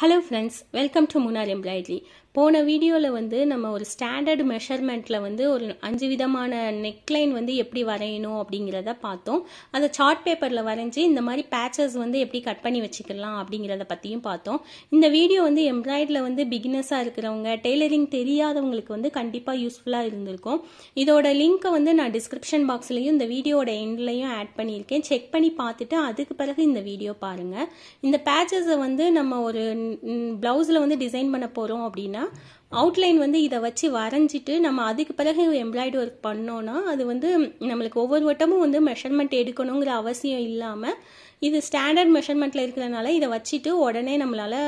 Hello friends, welcome to Munal Embroidery. போன வீடியோவில் வந்து நம்ம ஒரு ஸ்டாண்டர்ட் மெஷர்மெண்ட்டில் வந்து ஒரு அஞ்சு விதமான நெக்லைன் வந்து எப்படி வரையணும் அப்படிங்கிறத பார்த்தோம் அதை சார்ட் பேப்பரில் வரைஞ்சி இந்த மாதிரி பேச்சஸ் வந்து எப்படி கட் பண்ணி வச்சுக்கலாம் அப்படிங்கிறத பற்றியும் பார்த்தோம் இந்த வீடியோ வந்து எம்ப்ராய்டரில் வந்து பிகினஸாக இருக்கிறவங்க டெய்லரிங் தெரியாதவங்களுக்கு வந்து கண்டிப்பாக யூஸ்ஃபுல்லாக இருந்திருக்கும் இதோட லிங்க்கை வந்து நான் டிஸ்கிரிப்ஷன் பாக்ஸ்லையும் இந்த வீடியோட எண்ட்லையும் ஆட் பண்ணியிருக்கேன் செக் பண்ணி பார்த்துட்டு அதுக்கு பிறகு இந்த வீடியோ பாருங்கள் இந்த பேச்சஸை வந்து நம்ம ஒரு ப்ளவுஸில் வந்து டிசைன் பண்ண போகிறோம் அப்படின்னா tá? அவுட்லைன் வந்து இதை வச்சு வரைஞ்சிட்டு நம்ம அதுக்கு பிறகு எம்ப்ராய்டு ஒர்க் பண்ணோன்னா அது வந்து நம்மளுக்கு ஒவ்வொரு வட்டமும் வந்து மெஷர்மெண்ட் எடுக்கணுங்கிற அவசியம் இல்லாமல் இது ஸ்டாண்டர்ட் மெஷர்மெண்ட்டில் இருக்கிறனால இதை வச்சுட்டு உடனே நம்மளால்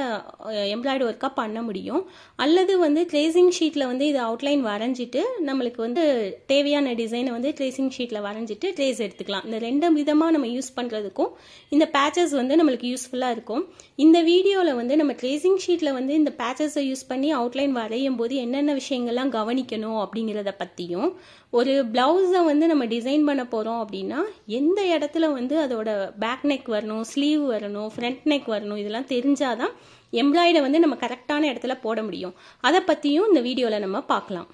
எம்ப்ராய்டு ஒர்க்காக பண்ண முடியும் அல்லது வந்து ட்ரேசிங் ஷீட்டில் வந்து இது அவுட்லைன் வரைஞ்சிட்டு நம்மளுக்கு வந்து தேவையான டிசைனை வந்து ட்ரேசிங் ஷீட்டில் வரைஞ்சிட்டு ட்ரேஸ் எடுத்துக்கலாம் இந்த ரெண்டு விதமாக நம்ம யூஸ் பண்ணுறதுக்கும் இந்த பேச்சஸ் வந்து நம்மளுக்கு யூஸ்ஃபுல்லாக இருக்கும் இந்த வீடியோவில் வந்து நம்ம ட்ரேசிங் ஷீட்டில் வந்து இந்த பேச்சஸை யூஸ் பண்ணி அவுட்லைன் வரை வரையும் போது என்னென்ன விஷயங்கள்லாம் கவனிக்கணும் அப்படிங்கிறத பற்றியும் ஒரு ப்ளவுஸை வந்து நம்ம டிசைன் பண்ண போகிறோம் அப்படின்னா எந்த இடத்துல வந்து அதோட பேக் நெக் வரணும் ஸ்லீவ் வரணும் ஃப்ரண்ட் நெக் வரணும் இதெல்லாம் தெரிஞ்சாதான் எம்ப்ராய்டை வந்து நம்ம கரெக்டான இடத்துல போட முடியும் அதை பற்றியும் இந்த வீடியோவில் நம்ம பார்க்கலாம்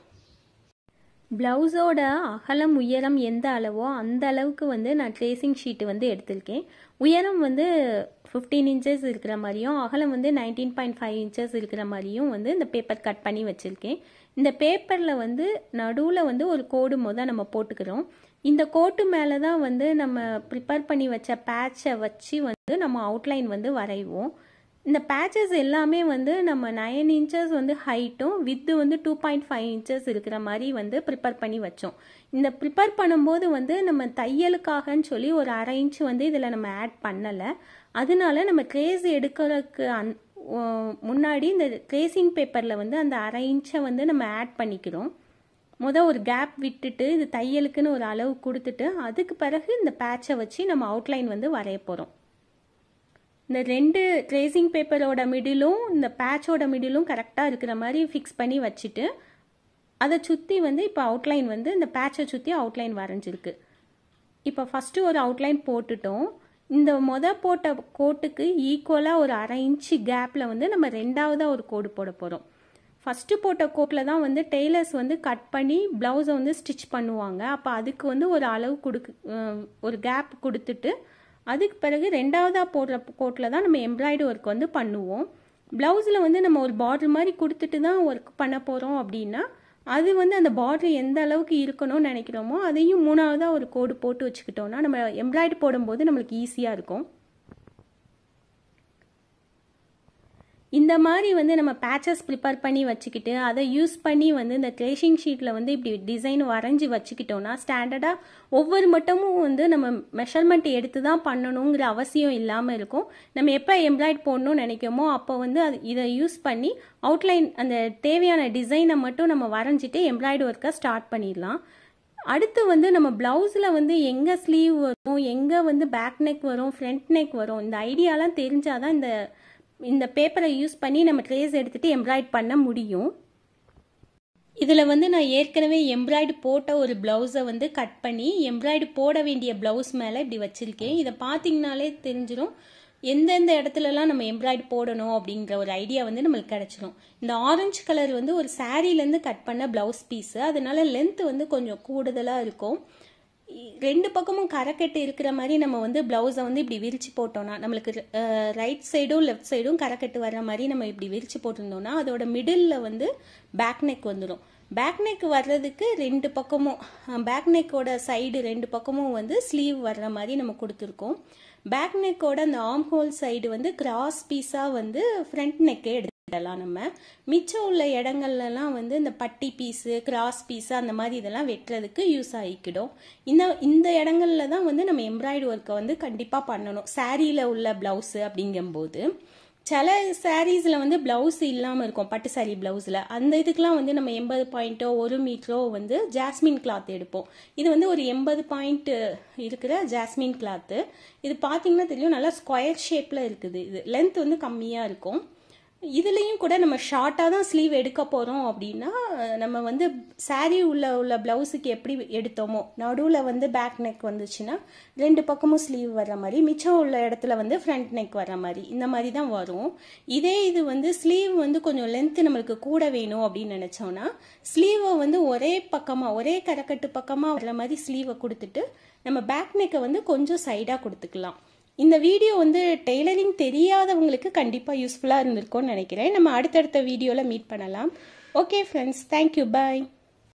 ப்ளவுஸோட அகலம் உயரம் எந்த அளவோ அந்த அளவுக்கு வந்து நான் ட்ரேசிங் ஷீட்டு வந்து எடுத்திருக்கேன் உயரம் வந்து ஃபிஃப்டீன் இன்ச்சஸ் இருக்கிற மாதிரியும் அகலம் வந்து நைன்டீன் பாயிண்ட் ஃபைவ் இன்ச்சஸ் இருக்கிற மாதிரியும் வந்து இந்த பேப்பர் கட் பண்ணி வச்சுருக்கேன் இந்த பேப்பரில் வந்து நடுவில் வந்து ஒரு கோடு மொதல் நம்ம போட்டுக்கிறோம் இந்த கோட்டு மேலே தான் வந்து நம்ம ப்ரிப்பேர் பண்ணி வச்ச பேட்சை வச்சு வந்து நம்ம அவுட்லைன் வந்து வரைவோம் இந்த பேச்சஸ் எல்லாமே வந்து நம்ம நைன் இன்ச்சஸ் வந்து ஹைட்டும் வித்து வந்து டூ பாயிண்ட் ஃபைவ் இன்ச்சஸ் இருக்கிற மாதிரி வந்து ப்ரிப்பேர் பண்ணி வச்சோம் இந்த ப்ரிப்பேர் பண்ணும்போது வந்து நம்ம தையலுக்காகன்னு சொல்லி ஒரு அரை இன்ச் வந்து இதில் நம்ம ஆட் பண்ணலை அதனால நம்ம க்ரேஸ் எடுக்கிறதுக்கு அந் முன்னாடி இந்த க்ரேசிங் பேப்பரில் வந்து அந்த அரை இன்ச்சை வந்து நம்ம ஆட் பண்ணிக்கிறோம் முத ஒரு கேப் விட்டுட்டு இது தையலுக்குன்னு ஒரு அளவு கொடுத்துட்டு அதுக்கு பிறகு இந்த பேட்சை வச்சு நம்ம அவுட்லைன் வந்து வரைய போகிறோம் இந்த ரெண்டு ட்ரேசிங் பேப்பரோட மிடிலும் இந்த பேட்சோட மிடிலும் கரெக்டாக இருக்கிற மாதிரி ஃபிக்ஸ் பண்ணி வச்சுட்டு அதை சுற்றி வந்து இப்போ அவுட்லைன் வந்து இந்த பேட்சை சுற்றி அவுட்லைன் வரைஞ்சிருக்கு இப்போ ஃபஸ்ட்டு ஒரு அவுட்லைன் போட்டுட்டோம் இந்த மொதல் போட்ட கோட்டுக்கு ஈக்குவலாக ஒரு அரை இன்ச்சு கேப்பில் வந்து நம்ம ரெண்டாவதாக ஒரு கோடு போட போகிறோம் ஃபஸ்ட்டு போட்ட கோட்டில் தான் வந்து டெய்லர்ஸ் வந்து கட் பண்ணி ப்ளவுஸை வந்து ஸ்டிச் பண்ணுவாங்க அப்போ அதுக்கு வந்து ஒரு அளவு கொடுக்கு ஒரு கேப் கொடுத்துட்டு அதுக்கு பிறகு ரெண்டாவதாக போடுற கோட்டில் தான் நம்ம எம்ப்ராய்டு ஒர்க் வந்து பண்ணுவோம் ப்ளவுஸில் வந்து நம்ம ஒரு பார்டர் மாதிரி கொடுத்துட்டு தான் ஒர்க் பண்ண போகிறோம் அப்படின்னா அது வந்து அந்த பார்டர் எந்த அளவுக்கு இருக்கணும்னு நினைக்கிறோமோ அதையும் மூணாவதாக ஒரு கோடு போட்டு வச்சுக்கிட்டோம்னா நம்ம எம்ப்ராய்டு போடும்போது நம்மளுக்கு ஈஸியாக இருக்கும் இந்த மாதிரி வந்து நம்ம பேச்சஸ் ப்ரிப்பேர் பண்ணி வச்சுக்கிட்டு அதை யூஸ் பண்ணி வந்து இந்த ட்ரேஷிங் ஷீட்டில் வந்து இப்படி டிசைன் வரைஞ்சி வச்சுக்கிட்டோம்னா ஸ்டாண்டர்டாக ஒவ்வொரு மட்டமும் வந்து நம்ம மெஷர்மெண்ட் எடுத்து தான் பண்ணணுங்கிற அவசியம் இல்லாமல் இருக்கும் நம்ம எப்போ எம்ப்ராய்ட் போடணும்னு நினைக்கோமோ அப்போ வந்து அது இதை யூஸ் பண்ணி அவுட்லைன் அந்த தேவையான டிசைனை மட்டும் நம்ம வரைஞ்சிட்டு எம்ப்ராய்டு ஒர்க்கை ஸ்டார்ட் பண்ணிடலாம் அடுத்து வந்து நம்ம ப்ளவுஸில் வந்து எங்கே ஸ்லீவ் வரும் எங்கே வந்து பேக் நெக் வரும் ஃப்ரண்ட் நெக் வரும் இந்த ஐடியாலாம் தெரிஞ்சாதான் இந்த இந்த பேப்பரை யூஸ் பண்ணி நம்ம ட்ரேஸ் எடுத்துகிட்டு எம்ப்ராய்ட் பண்ண முடியும் இதில் வந்து நான் ஏற்கனவே எம்ப்ராய்டு போட்ட ஒரு ப்ளவுஸை வந்து கட் பண்ணி எம்ப்ராய்டு போட வேண்டிய ப்ளவுஸ் மேலே இப்படி வச்சுருக்கேன் இதை பார்த்தீங்கனாலே தெரிஞ்சிடும் எந்தெந்த இடத்துலலாம் நம்ம எம்ப்ராய்டு போடணும் அப்படிங்கிற ஒரு ஐடியா வந்து நம்மளுக்கு கிடச்சிரும் இந்த ஆரஞ்சு கலர் வந்து ஒரு சாரீலேருந்து கட் பண்ண ப்ளவுஸ் பீஸு அதனால லென்த் வந்து கொஞ்சம் கூடுதலாக இருக்கும் ரெண்டு பக்கமும் கரைக்கட்டு இருக்கிற மாதிரி நம்ம வந்து ப்ளவுஸை வந்து இப்படி விரித்து போட்டோம்னா நம்மளுக்கு ரைட் சைடும் லெஃப்ட் சைடும் கரைக்கட்டு வர்ற மாதிரி நம்ம இப்படி விரித்து போட்டிருந்தோம்னா அதோட மிடில் வந்து பேக் நெக் வந்துடும் பேக் நெக் வர்றதுக்கு ரெண்டு பக்கமும் பேக் நெக்கோட சைடு ரெண்டு பக்கமும் வந்து ஸ்லீவ் வர்ற மாதிரி நம்ம கொடுத்துருக்கோம் பேக் நெக்கோட அந்த ஆம் ஹோல் சைடு வந்து கிராஸ் பீஸாக வந்து ஃப்ரண்ட் நெக்கே எடுத்து இதெல்லாம் நம்ம மிச்சம் உள்ள இடங்கள்லலாம் வந்து இந்த பட்டி பீஸு கிராஸ் பீஸு அந்த மாதிரி இதெல்லாம் வெட்டுறதுக்கு யூஸ் ஆகிக்கிடும் இந்த இந்த இடங்கள்ல தான் வந்து நம்ம எம்ப்ராய்டு ஒர்க்கை வந்து கண்டிப்பாக பண்ணணும் சாரியில் உள்ள ப்ளவுஸு அப்படிங்கும்போது சில சாரீஸில் வந்து ப்ளவுஸ் இல்லாமல் இருக்கும் பட்டு சாரீ ப்ளவுஸில் அந்த இதுக்கெலாம் வந்து நம்ம எண்பது பாயிண்ட்டோ ஒரு மீட்டரோ வந்து ஜாஸ்மின் கிளாத் எடுப்போம் இது வந்து ஒரு எண்பது பாயிண்ட் இருக்கிற ஜாஸ்மின் கிளாத்து இது பார்த்தீங்கன்னா தெரியும் நல்லா ஸ்கொயர் ஷேப்பில் இருக்குது இது லென்த் வந்து கம்மியாக இருக்கும் இதுலேயும் கூட நம்ம ஷார்ட்டாக தான் ஸ்லீவ் எடுக்க போகிறோம் அப்படின்னா நம்ம வந்து சாரி உள்ள உள்ள ப்ளவுஸுக்கு எப்படி எடுத்தோமோ நடுவில் வந்து பேக் நெக் வந்துச்சுன்னா ரெண்டு பக்கமும் ஸ்லீவ் வர்ற மாதிரி மிச்சம் உள்ள இடத்துல வந்து ஃப்ரண்ட் நெக் வர்ற மாதிரி இந்த மாதிரி தான் வரும் இதே இது வந்து ஸ்லீவ் வந்து கொஞ்சம் லென்த்து நம்மளுக்கு கூட வேணும் அப்படின்னு நினச்சோன்னா ஸ்லீவை வந்து ஒரே பக்கமாக ஒரே கரக்கட்டு பக்கமாக வர்ற மாதிரி ஸ்லீவை கொடுத்துட்டு நம்ம பேக் நெக்கை வந்து கொஞ்சம் சைடாக கொடுத்துக்கலாம் இந்த வீடியோ வந்து டெய்லரிங் தெரியாதவங்களுக்கு கண்டிப்பாக யூஸ்ஃபுல்லாக இருந்திருக்கும்னு நினைக்கிறேன் நம்ம அடுத்தடுத்த வீடியோவில் மீட் பண்ணலாம் ஓகே ஃப்ரெண்ட்ஸ் தேங்க்யூ பாய்